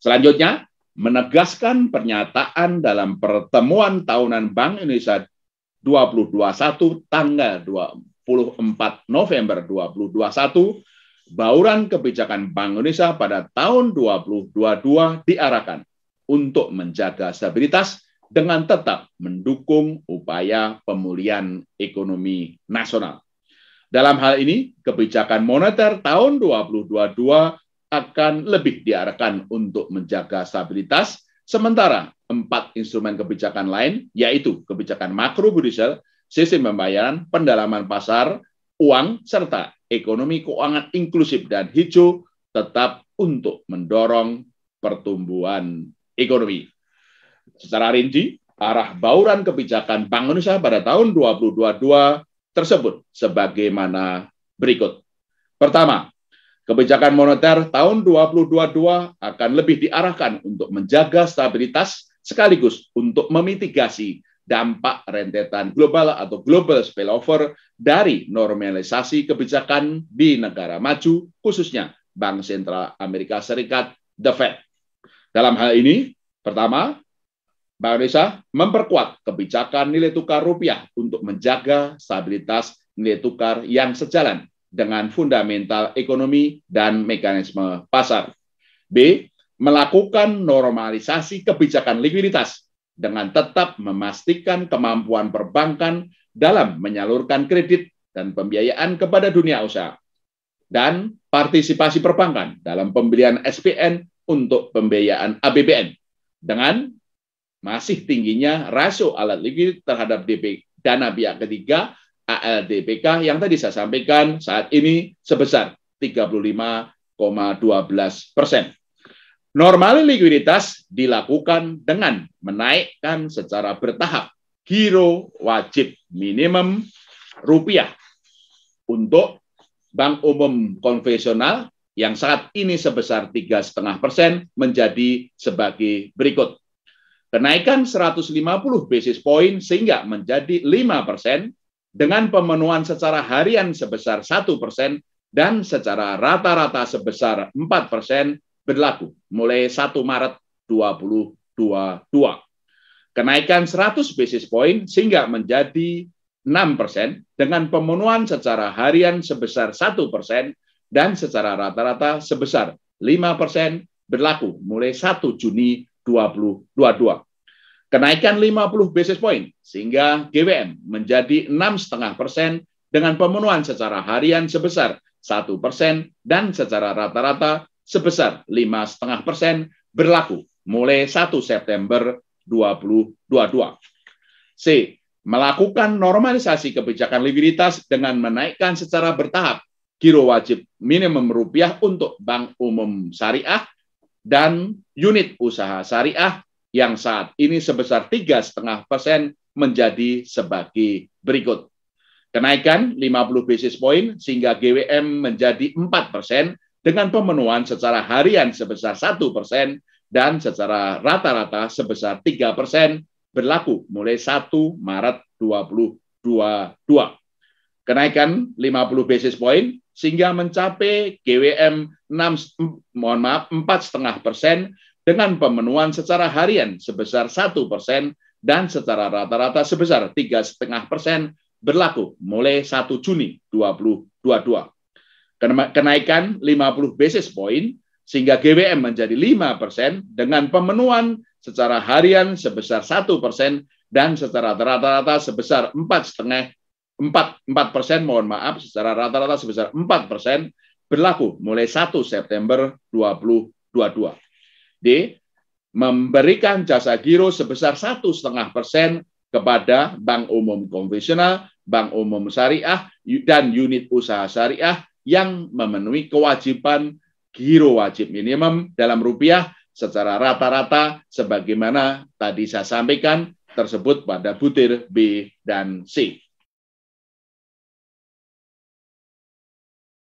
Selanjutnya, menegaskan pernyataan dalam pertemuan tahunan Bank Indonesia 2021 tanggal 24 November 2021 bauran kebijakan Bank Indonesia pada tahun 2022 diarahkan untuk menjaga stabilitas dengan tetap mendukung upaya pemulihan ekonomi nasional. Dalam hal ini, kebijakan moneter tahun 2022 akan lebih diarahkan untuk menjaga stabilitas, sementara empat instrumen kebijakan lain, yaitu kebijakan makro makrobudisil, sistem pembayaran, pendalaman pasar, uang, serta ekonomi keuangan inklusif dan hijau, tetap untuk mendorong pertumbuhan ekonomi. Secara rinci, arah bauran kebijakan Bank Indonesia pada tahun 2022 tersebut sebagaimana berikut. Pertama, Kebijakan moneter tahun 2022 akan lebih diarahkan untuk menjaga stabilitas sekaligus untuk memitigasi dampak rentetan global atau global spillover dari normalisasi kebijakan di negara maju, khususnya Bank Sentral Amerika Serikat, The Fed. Dalam hal ini, pertama, Bank Indonesia memperkuat kebijakan nilai tukar rupiah untuk menjaga stabilitas nilai tukar yang sejalan dengan fundamental ekonomi dan mekanisme pasar. B. Melakukan normalisasi kebijakan likuiditas dengan tetap memastikan kemampuan perbankan dalam menyalurkan kredit dan pembiayaan kepada dunia usaha dan partisipasi perbankan dalam pembelian SPN untuk pembiayaan APBN dengan masih tingginya rasio alat likuid terhadap DP dana pihak ketiga ALDPK yang tadi saya sampaikan saat ini sebesar 35,12 persen. Normal likuiditas dilakukan dengan menaikkan secara bertahap giro wajib minimum rupiah untuk bank umum konvensional yang saat ini sebesar 3,5 persen menjadi sebagai berikut. Kenaikan 150 basis point sehingga menjadi 5 persen dengan pemenuhan secara harian sebesar satu persen dan secara rata-rata sebesar empat persen berlaku mulai 1 Maret 2022. Kenaikan 100 basis point sehingga menjadi enam persen dengan pemenuhan secara harian sebesar satu persen dan secara rata-rata sebesar lima persen berlaku mulai 1 Juni 2022. Kenaikan 50 basis point sehingga GWM menjadi 6,5 persen dengan pemenuhan secara harian sebesar 1 persen dan secara rata-rata sebesar 5,5 persen berlaku mulai 1 September 2022. C. Melakukan normalisasi kebijakan likuiditas dengan menaikkan secara bertahap giro wajib minimum rupiah untuk bank umum syariah dan unit usaha syariah yang saat ini sebesar tiga 3,5 persen menjadi sebagai berikut. Kenaikan 50 basis point sehingga GWM menjadi empat persen dengan pemenuhan secara harian sebesar satu persen dan secara rata-rata sebesar tiga persen berlaku mulai 1 Maret 2022. Kenaikan 50 basis point sehingga mencapai GWM 6, mohon maaf, 4,5 persen dengan pemenuhan secara harian sebesar satu persen dan secara rata-rata sebesar tiga setengah persen berlaku mulai 1 Juni 2022. Kenaikan 50 basis point sehingga GWM menjadi lima persen dengan pemenuhan secara harian sebesar satu persen dan secara rata-rata sebesar setengah 4 empat persen mohon maaf secara rata-rata sebesar empat persen berlaku mulai 1 September 2022. D. Memberikan jasa giro sebesar satu setengah persen kepada bank umum konvensional, bank umum syariah, dan unit usaha syariah yang memenuhi kewajiban giro wajib minimum dalam rupiah secara rata-rata sebagaimana tadi saya sampaikan tersebut pada butir B dan C.